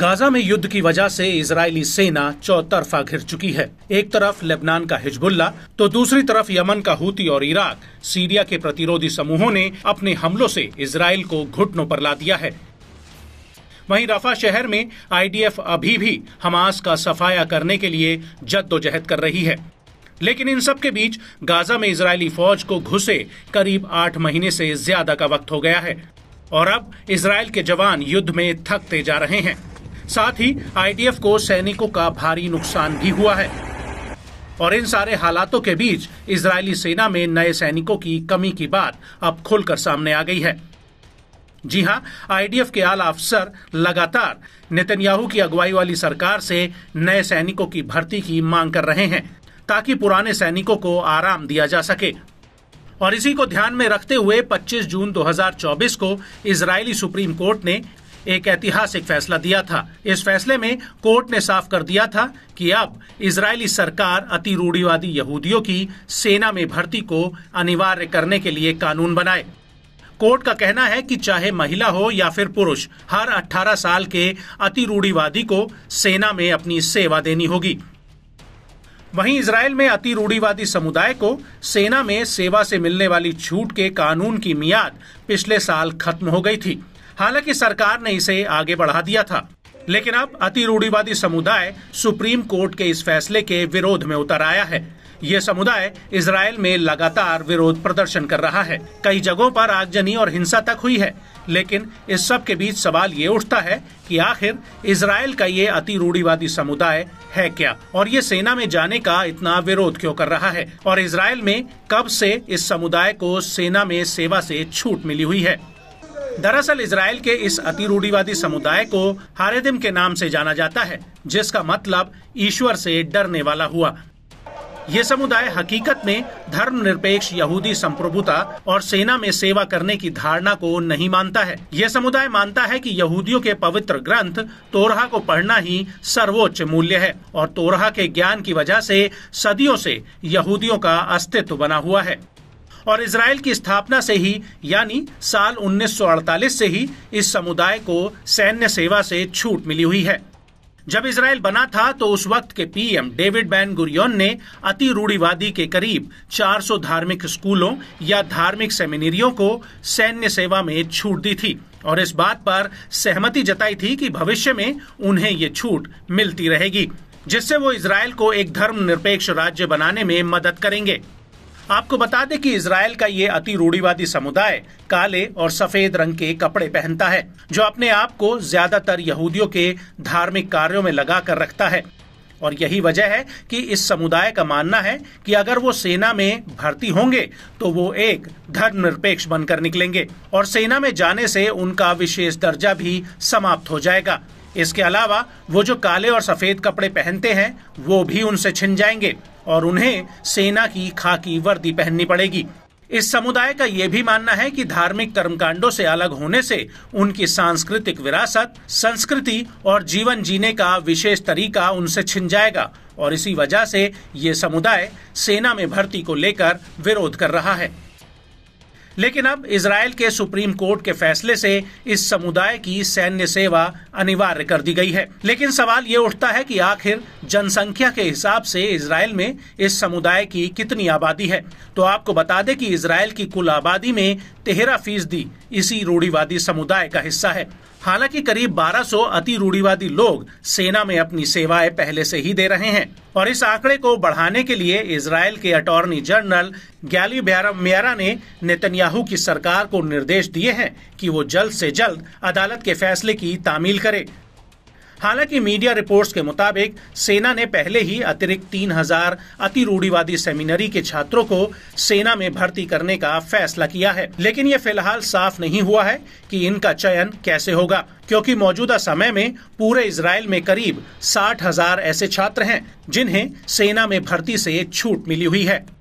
Gaza में युद्ध की वजह से इजरायली सेना चौतरफा घिर चुकी है एक तरफ लेबनान का हिजबुल्ला तो दूसरी तरफ यमन का हूती और इराक सीरिया के प्रतिरोधी समूहों ने अपने हमलों से इसराइल को घुटनों पर ला दिया है वहीं रफा शहर में आईडीएफ अभी भी हमास का सफाया करने के लिए जद्दोजहद कर रही है लेकिन इन सब के बीच गाजा में इजरायली फौज को घुसे करीब आठ महीने से ज्यादा का वक्त हो गया है और अब इसराइल के जवान युद्ध में थकते जा रहे हैं साथ ही आईडीएफ को सैनिकों का भारी नुकसान भी हुआ है और इन सारे हालातों के बीच इजरायली सेना में नए सैनिकों की कमी की बात अब खुलकर सामने आ गई है जी हां आईडीएफ के आला अफसर लगातार नेतन्याहू की अगुवाई वाली सरकार से नए सैनिकों की भर्ती की मांग कर रहे हैं ताकि पुराने सैनिकों को आराम दिया जा सके और इसी को ध्यान में रखते हुए 25 जून 2024 को इजरायली सुप्रीम कोर्ट ने एक ऐतिहासिक फैसला दिया था इस फैसले में कोर्ट ने साफ कर दिया था कि अब इजरायली सरकार अति रूढ़ीवादी यहूदियों की सेना में भर्ती को अनिवार्य करने के लिए कानून बनाए कोर्ट का कहना है कि चाहे महिला हो या फिर पुरुष हर 18 साल के अति रूढ़ीवादी को सेना में अपनी सेवा देनी होगी वहीं इसराइल में अति रूढ़ीवादी समुदाय को सेना में सेवा से मिलने वाली छूट के कानून की मियाद पिछले साल खत्म हो गई थी हालांकि सरकार ने इसे आगे बढ़ा दिया था लेकिन अब अति रूढ़ीवादी समुदाय सुप्रीम कोर्ट के इस फैसले के विरोध में उतर आया है ये समुदाय इसराइल में लगातार विरोध प्रदर्शन कर रहा है कई जगहों पर आगजनी और हिंसा तक हुई है लेकिन इस सब के बीच सवाल ये उठता है कि आखिर इसराइल का ये अति रूढ़ीवादी समुदाय है क्या और ये सेना में जाने का इतना विरोध क्यों कर रहा है और इसराइल में कब से इस समुदाय को सेना में सेवा से छूट मिली हुई है दरअसल इसराइल के इस अति रूढ़ीवादी समुदाय को हारेदिम के नाम से जाना जाता है जिसका मतलब ईश्वर से डरने वाला हुआ ये समुदाय हकीकत में धर्मनिरपेक्ष यहूदी संप्रभुता और सेना में सेवा करने की धारणा को नहीं मानता है ये समुदाय मानता है कि यहूदियों के पवित्र ग्रंथ तोरहा को पढ़ना ही सर्वोच्च मूल्य है और तोरहा के ज्ञान की वजह से सदियों से यहूदियों का अस्तित्व बना हुआ है और इसराइल की स्थापना से ही यानी साल 1948 से ही इस समुदाय को सैन्य सेवा से छूट मिली हुई है जब इसराइल बना था तो उस वक्त के पीएम डेविड बैन गुरियोन ने अति रूढ़ीवादी के करीब 400 धार्मिक स्कूलों या धार्मिक सेमिनरियों को सैन्य सेवा में छूट दी थी और इस बात पर सहमति जताई थी कि भविष्य में उन्हें ये छूट मिलती रहेगी जिससे वो इसराइल को एक धर्म निरपेक्ष राज्य बनाने में मदद करेंगे आपको बता दें कि इसराइल का ये अति रूढ़ीवादी समुदाय काले और सफेद रंग के कपड़े पहनता है जो अपने आप को ज्यादातर यहूदियों के धार्मिक कार्यों में लगा कर रखता है और यही वजह है कि इस समुदाय का मानना है कि अगर वो सेना में भर्ती होंगे तो वो एक धर्मनिरपेक्ष बनकर निकलेंगे और सेना में जाने से उनका विशेष दर्जा भी समाप्त हो जाएगा इसके अलावा वो जो काले और सफेद कपड़े पहनते हैं वो भी उनसे छिन जाएंगे और उन्हें सेना की खाकी वर्दी पहननी पड़ेगी इस समुदाय का ये भी मानना है कि धार्मिक कर्मकांडों से अलग होने से उनकी सांस्कृतिक विरासत संस्कृति और जीवन जीने का विशेष तरीका उनसे छिन जाएगा और इसी वजह से ये समुदाय सेना में भर्ती को लेकर विरोध कर रहा है लेकिन अब इसराइल के सुप्रीम कोर्ट के फैसले से इस समुदाय की सैन्य सेवा अनिवार्य कर दी गई है लेकिन सवाल ये उठता है कि आखिर जनसंख्या के हिसाब से इसराइल में इस समुदाय की कितनी आबादी है तो आपको बता दें कि इसराइल की कुल आबादी में तेरह फीसदी इसी रूढ़ीवादी समुदाय का हिस्सा है हालांकि करीब 1200 अति रूढ़ीवादी लोग सेना में अपनी सेवाएं पहले से ही दे रहे हैं और इस आंकड़े को बढ़ाने के लिए इसराइल के अटॉर्नी जनरल गैली म्यारा ने नेतन्याहू की सरकार को निर्देश दिए हैं कि वो जल्द से जल्द अदालत के फैसले की तामील करे हालांकि मीडिया रिपोर्ट्स के मुताबिक सेना ने पहले ही अतिरिक्त तीन हजार अति रूढ़ीवादी सेमिनरी के छात्रों को सेना में भर्ती करने का फैसला किया है लेकिन ये फिलहाल साफ नहीं हुआ है कि इनका चयन कैसे होगा क्योंकि मौजूदा समय में पूरे इसराइल में करीब साठ हजार ऐसे छात्र हैं जिन्हें सेना में भर्ती से छूट मिली हुई है